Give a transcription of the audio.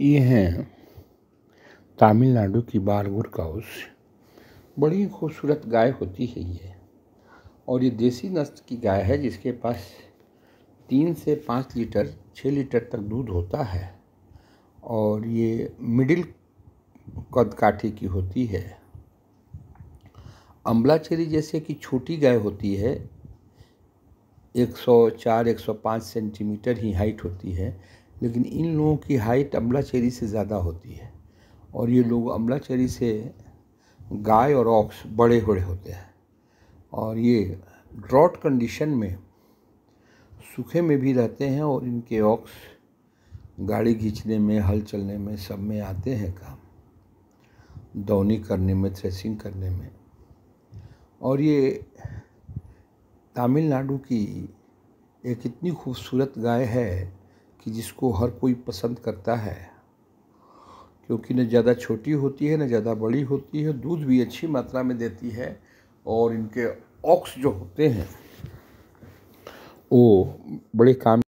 ये हैं तमिलनाडु की बारगुर काउस बड़ी खूबसूरत गाय होती है ये और ये देसी नस्ल की गाय है जिसके पास तीन से पाँच लीटर छः लीटर तक दूध होता है और ये मिडिल कद काठी की होती है अम्बलाचेरी जैसे कि छोटी गाय होती है 104-105 सेंटीमीटर ही हाइट होती है लेकिन इन लोगों की हाइट अम्बलाचेरी चेरी से ज़्यादा होती है और ये लोग अम्बलाचेरी चेरी से गाय और ऑक्स बड़े बड़े होते हैं और ये ड्रॉट कंडीशन में सूखे में भी रहते हैं और इनके ऑक्स गाड़ी खींचने में हल चलने में सब में आते हैं काम दौनी करने में थ्रेसिंग करने में और ये तमिलनाडु की एक इतनी खूबसूरत गाय है कि जिसको हर कोई पसंद करता है क्योंकि न ज़्यादा छोटी होती है न ज़्यादा बड़ी होती है दूध भी अच्छी मात्रा में देती है और इनके ऑक्स जो होते हैं वो बड़े काम